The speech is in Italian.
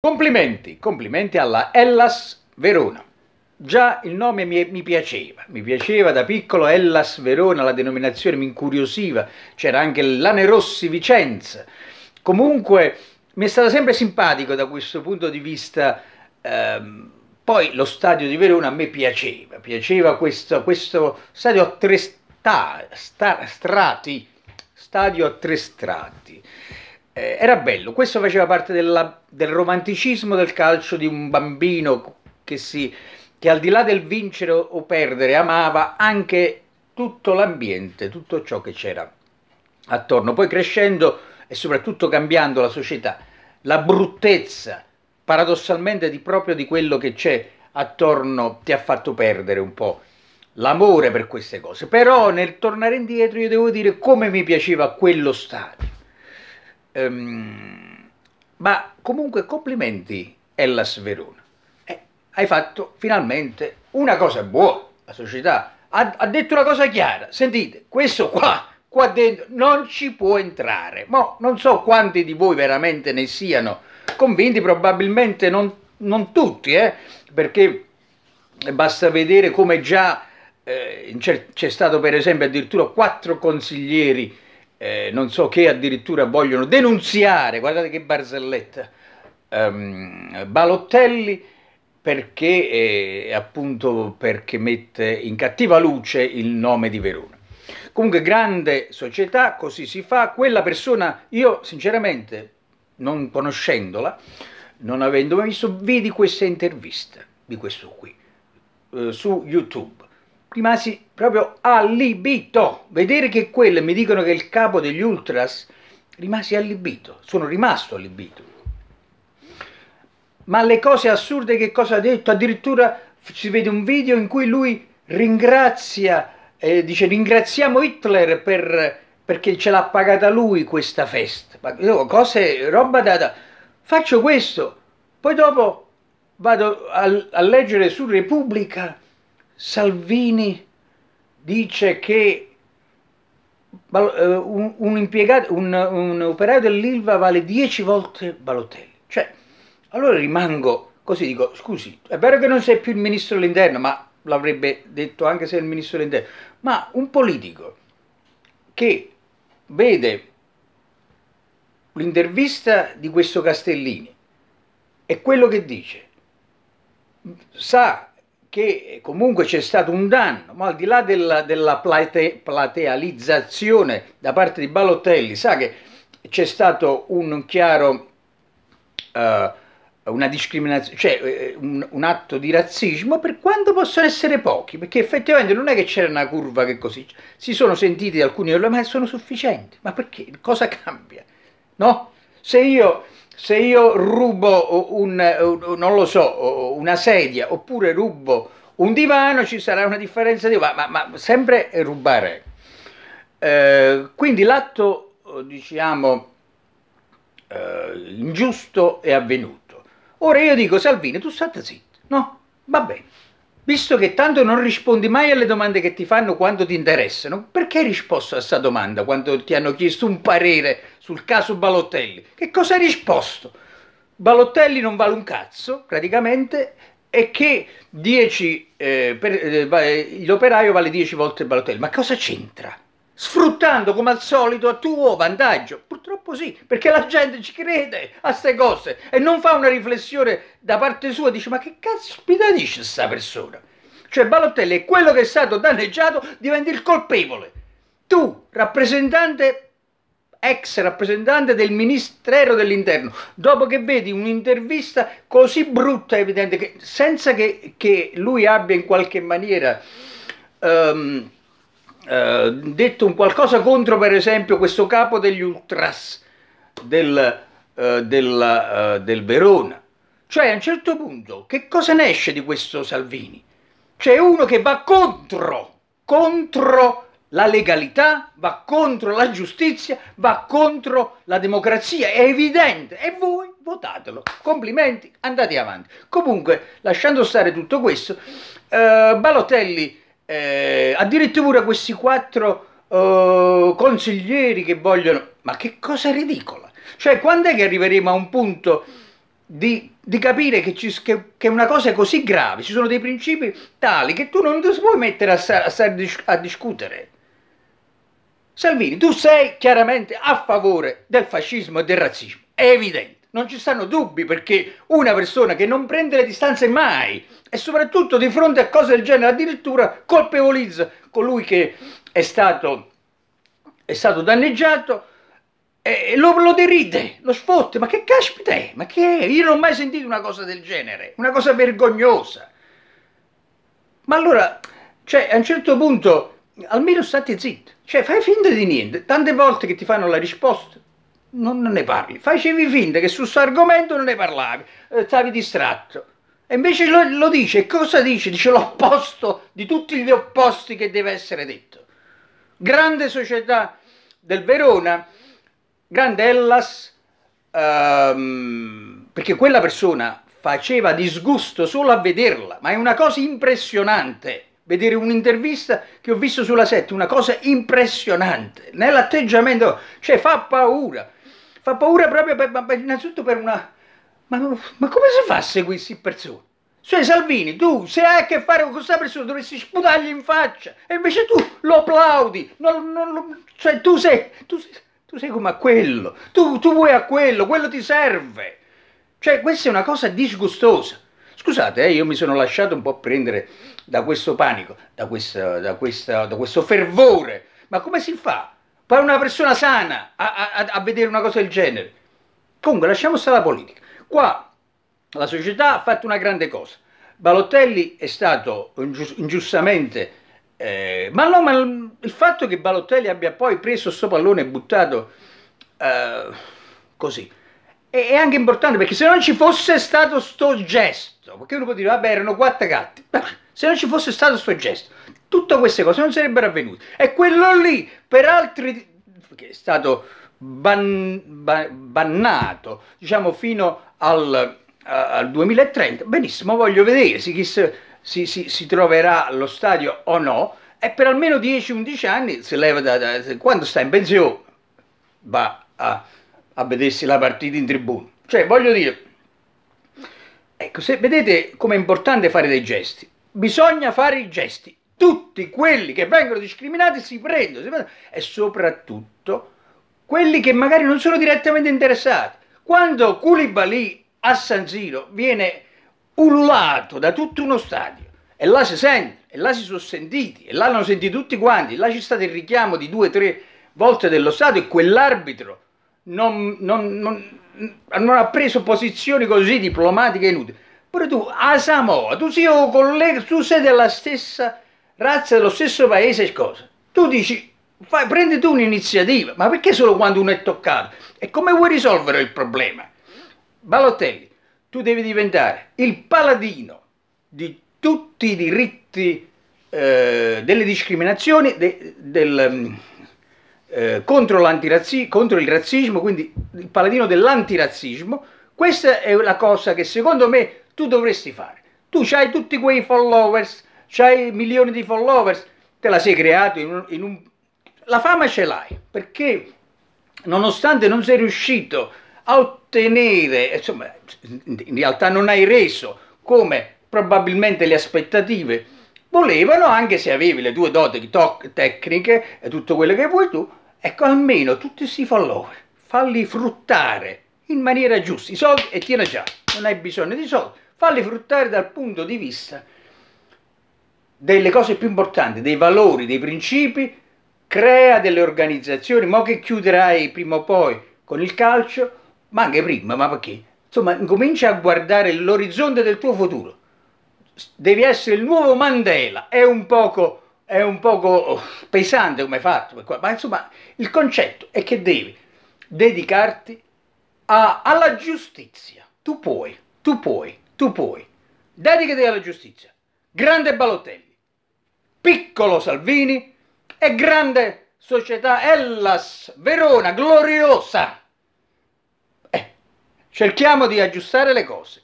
Complimenti, complimenti alla Hellas Verona. Già il nome mi, mi, piaceva, mi piaceva da piccolo Hellas Verona, la denominazione mi incuriosiva, c'era anche l'Ane Rossi Vicenza. Comunque mi è stato sempre simpatico da questo punto di vista, ehm, poi lo stadio di Verona a me piaceva, piaceva questo, questo stadio a tre sta, sta, strati, stadio a tre strati eh, era bello, questo faceva parte della, del romanticismo del calcio di un bambino che, si, che al di là del vincere o perdere amava anche tutto l'ambiente, tutto ciò che c'era attorno. Poi crescendo e soprattutto cambiando la società, la bruttezza paradossalmente di proprio di quello che c'è attorno ti ha fatto perdere un po' l'amore per queste cose. Però nel tornare indietro io devo dire come mi piaceva quello stato. Um, ma comunque complimenti Ellas Verona. Eh, hai fatto finalmente una cosa buona. La società ha, ha, detto una cosa chiara. Sentite, questo qua, qua dentro, non ci può entrare. Ma non so quanti di voi veramente ne siano convinti, probabilmente non, non tutti, eh, perché basta vedere come già eh, c'è stato per esempio addirittura quattro consiglieri eh, non so che addirittura vogliono denunziare, guardate che barzelletta, ehm, Balottelli perché, eh, appunto, perché mette in cattiva luce il nome di Verona. Comunque grande società, così si fa, quella persona, io sinceramente non conoscendola, non avendo mai visto, vedi questa intervista di questo qui eh, su YouTube rimasi proprio allibito. Vedere che quello, mi dicono che è il capo degli ultras, rimasi allibito, sono rimasto allibito. Ma le cose assurde che cosa ha detto, addirittura si vede un video in cui lui ringrazia, eh, dice ringraziamo Hitler per, perché ce l'ha pagata lui questa festa. Ma, cose, roba data. Faccio questo, poi dopo vado a, a leggere su Repubblica Salvini dice che eh, un, un, un, un operaio dell'Ilva vale 10 volte Balotelli. Cioè, allora rimango così, dico, scusi, è vero che non sei più il ministro dell'interno, ma l'avrebbe detto anche se è il ministro dell'interno, ma un politico che vede l'intervista di questo Castellini e quello che dice, sa che comunque c'è stato un danno, ma al di là della, della plate, platealizzazione da parte di Balotelli, sa che c'è stato un chiaro, eh, una discriminazione, cioè eh, un, un, atto di razzismo per quanto possono essere pochi, perché effettivamente non è che c'era una curva che così, si sono sentiti alcuni, ma sono sufficienti, ma perché? Cosa cambia? No? Se io se io rubo un, non lo so, una sedia oppure rubo un divano ci sarà una differenza di ma, ma, ma sempre rubare. Eh, quindi l'atto, diciamo, eh, ingiusto è avvenuto. Ora io dico, Salvini, tu state zitto, no? Va bene visto che tanto non rispondi mai alle domande che ti fanno quando ti interessano, perché hai risposto a questa domanda quando ti hanno chiesto un parere sul caso Balotelli? Che cosa hai risposto? Balotelli non vale un cazzo, praticamente, e che 10, eh, per, eh, eh l'operaio vale 10 volte Balotelli, Ma cosa c'entra? sfruttando come al solito a tuo vantaggio. Purtroppo sì, perché la gente ci crede a queste cose e non fa una riflessione da parte sua, dice ma che cazzo caspita dice questa persona? Cioè Balotelli è quello che è stato danneggiato, diventa il colpevole. Tu, rappresentante ex rappresentante del Ministero dell'Interno, dopo che vedi un'intervista così brutta, e evidente, che senza che, che lui abbia in qualche maniera um, eh, detto un qualcosa contro, per esempio, questo capo degli ultras del, eh, del, eh, del Verona. Cioè, a un certo punto, che cosa ne esce di questo Salvini? C'è uno che va contro, contro la legalità, va contro la giustizia, va contro la democrazia, è evidente. E voi votatelo. Complimenti, andate avanti. Comunque, lasciando stare tutto questo, eh, Balotelli eh, addirittura questi quattro eh, consiglieri che vogliono... Ma che cosa ridicola! Cioè, quando è che arriveremo a un punto di, di capire che, ci, che, che, una cosa è così grave? Ci sono dei principi tali che tu non ti puoi mettere a, stare a discutere. Salvini, tu sei chiaramente a favore del fascismo e del razzismo, è evidente non ci stanno dubbi perché una persona che non prende le distanze mai e soprattutto di fronte a cose del genere addirittura colpevolizza colui che è stato, è stato danneggiato e lo, lo, deride, lo sfotte, ma che caspita è? Ma che è? Io non ho mai sentito una cosa del genere, una cosa vergognosa. Ma allora, cioè, a un certo punto, almeno state zitti, cioè fai finta di niente, tante volte che ti fanno la risposta, non ne parli, facevi finta che su questo argomento non ne parlavi, eh, stavi distratto. E invece lo, lo dice, cosa dice? Dice l'opposto di tutti gli opposti che deve essere detto. Grande società del Verona, grande Hellas, ehm, perché quella persona faceva disgusto solo a vederla, ma è una cosa impressionante vedere un'intervista che ho visto sulla 7, una cosa impressionante, nell'atteggiamento, cioè fa paura. Fa paura proprio per, ma, innanzitutto per una... Ma, ma, come si fa a seguire queste persone? Cioè Salvini, tu se hai a che fare con questa persona dovresti sputargli in faccia e invece tu lo applaudi, non, non, non, cioè tu sei, tu, tu sei come a quello, tu, tu vuoi a quello, quello ti serve. Cioè questa è una cosa disgustosa. Scusate, eh, io mi sono lasciato un po' prendere da questo panico, da, questa, da, questa, da questo fervore, ma come si fa? Poi una persona sana a, a, a vedere una cosa del genere. Comunque, lasciamo stare la politica. Qua la società ha fatto una grande cosa. Balotelli è stato ingiustamente, eh, ma no, ma il fatto che Balotelli abbia poi preso questo pallone e buttato eh, così è, anche importante perché se non ci fosse stato sto gesto, perché uno può dire vabbè erano quattro gatti, se non ci fosse stato sto gesto, Tutte queste cose non sarebbero avvenute. E quello lì, per altri... che è stato ban, ban, bannato, diciamo, fino al, a, al, 2030, benissimo, voglio vedere se chi si, si, si troverà allo stadio o no, e per almeno 10-11 anni, se leva da, da, quando sta in pensione, va a, a vedersi la partita in tribuna. Cioè, voglio dire, ecco, se vedete com'è importante fare dei gesti, bisogna fare i gesti tutti quelli che vengono discriminati si prendono, si prendono e soprattutto quelli che magari non sono direttamente interessati. Quando Koulibaly a San Siro viene ululato da tutto uno stadio e là si sente, e là si sono sentiti, e là l'hanno sentito tutti quanti, là c'è stato il richiamo di due o tre volte dello Stato e quell'arbitro non, non, non, non, ha preso posizioni così diplomatiche inutili. Pure tu, a Samoa, tu sei collega, tu sei della stessa razza dello stesso paese cosa. Tu dici, fai, prendi tu un'iniziativa, ma perché solo quando uno è toccato? E come vuoi risolvere il problema? Balotelli, tu devi diventare il paladino di tutti i diritti eh, delle discriminazioni, de, del, mm, eh, contro, contro il razzismo, quindi il paladino dell'antirazzismo, questa è la cosa che secondo me tu dovresti fare. Tu hai tutti quei followers, c'hai milioni di followers, te la sei creato in un, in un... La fama ce l'hai, perché nonostante non sei riuscito a ottenere, insomma, in realtà non hai reso come probabilmente le aspettative volevano, anche se avevi le tue doti tecniche e tutto quello che vuoi tu, ecco almeno tutti questi follower, falli fruttare in maniera giusta, i soldi e tieni già, non hai bisogno di soldi, falli fruttare dal punto di vista delle cose più importanti, dei valori, dei principi, crea delle organizzazioni, mo che chiuderai prima o poi con il calcio, ma anche prima, ma perché? Insomma, comincia a guardare l'orizzonte del tuo futuro. Devi essere il nuovo Mandela, è un poco, è un poco pesante come fatto, ma insomma il concetto è che devi dedicarti a, alla giustizia. Tu puoi, tu puoi, tu puoi. Dedicati alla giustizia. Grande Balotelli piccolo Salvini e grande società Hellas Verona gloriosa. Eh, cerchiamo di aggiustare le cose.